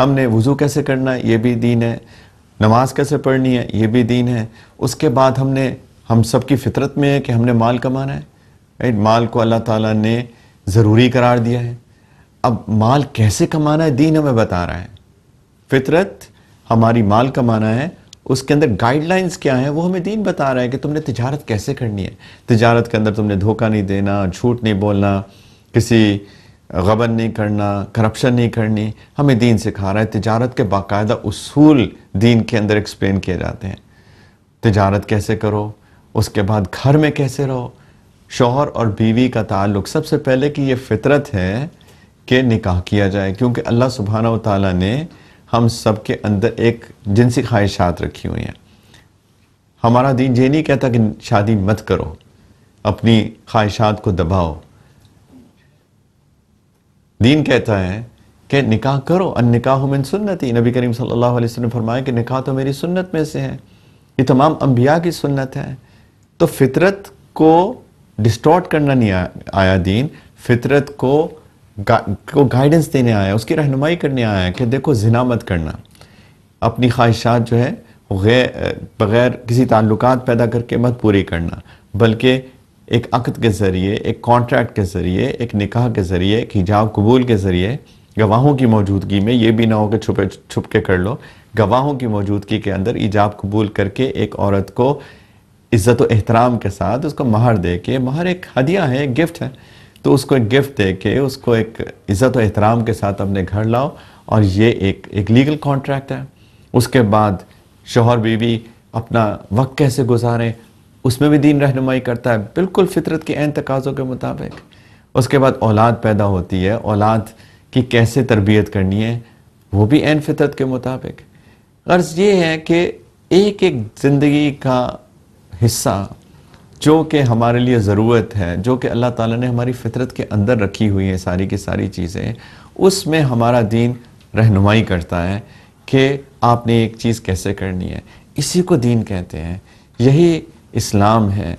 हमने वज़ू कैसे करना है ये भी दीन है नमाज कैसे पढ़नी है ये भी दीन है उसके बाद हमने हम सब की फितरत में है कि हमने माल कमाना है राइट माल को अल्लाह ताला ने ज़रूरी करार दिया है अब माल कैसे कमाना है दीन हमें बता रहा है फितरत हमारी माल कमाना है उसके अंदर गाइडलाइंस क्या है वो हमें दीन बता रहा है कि तुमने तजारत कैसे करनी है तजारत के अंदर तुमने धोखा नहीं देना झूठ नहीं बोलना किसी गबन नहीं करना करप्शन नहीं करनी हमें दीन सिखा रहा है तजारत के बाकायदा उसूल दीन के अंदर एक्सप्लेन किए जाते हैं तजारत कैसे करो उसके बाद घर में कैसे रहो शोहर और बीवी का ताल्लुक सबसे पहले कि ये फितरत है कि निकाह किया जाए क्योंकि अल्लाह सुबहाना ताली ने हम सब के अंदर एक जिनसी ख्वाहिशात रखी हुई हैं हमारा दीन ये नहीं कहता कि शादी मत करो अपनी ख्वाहिशात को दबाओ दीन कहता है कि निकाह करो अन निकाह मिन सुन्नति नबी करीम सल्लल्लाहु अलैहि वसल्लम फरमाया कि निकाह तो मेरी सुन्नत में से है ये तमाम अम्बिया की सुन्नत है तो फितरत को डिस्टॉर्ट करना नहीं आ, आया दीन फितरत को गा, को गाइडेंस देने आया उसकी रहनुमाई करने आया है कि देखो जिना मत करना अपनी ख्वाहिशात जो है गैर बग़ैर किसी ताल्लुकात पैदा करके मत पूरी करना बल्कि एक अक़द के ज़रिए एक कॉन्ट्रैक्ट के ज़रिए एक निकाह के ज़रिए एक हिजाब कबूल के ज़रिए गवाहों की मौजूदगी में ये भी ना हो कि छुपे छुप के कर लो गवाहों की मौजूदगी के अंदर ईजाब कबूल करके एक औरत को इज़्ज़त एहतराम के साथ उसको महर दे के महर एक हदिया है एक गिफ्ट है तो उसको एक गिफ्ट दे के उसको एक इज़्ज़त एहतराम के साथ अपने घर लाओ और ये एक एक लीगल कॉन्ट्रैक्ट है उसके बाद शोहर बीवी अपना वक्त कैसे गुजारें उसमें भी दीन रहनुमाई करता है बिल्कुल फितरत के अन तकाज़ों के मुताबिक उसके बाद औलाद पैदा होती है औलाद की कैसे तरबियत करनी है वो भी एन फितरत के मुताबिक गर्ज ये है कि एक एक ज़िंदगी का हिस्सा जो कि हमारे लिए ज़रूरत है जो कि अल्लाह ताला ने हमारी फितरत के अंदर रखी हुई है सारी की सारी चीज़ें उसमें हमारा दीन रहनुमाई करता है कि आपने एक चीज़ कैसे करनी है इसी को दीन कहते हैं यही इस्लाम है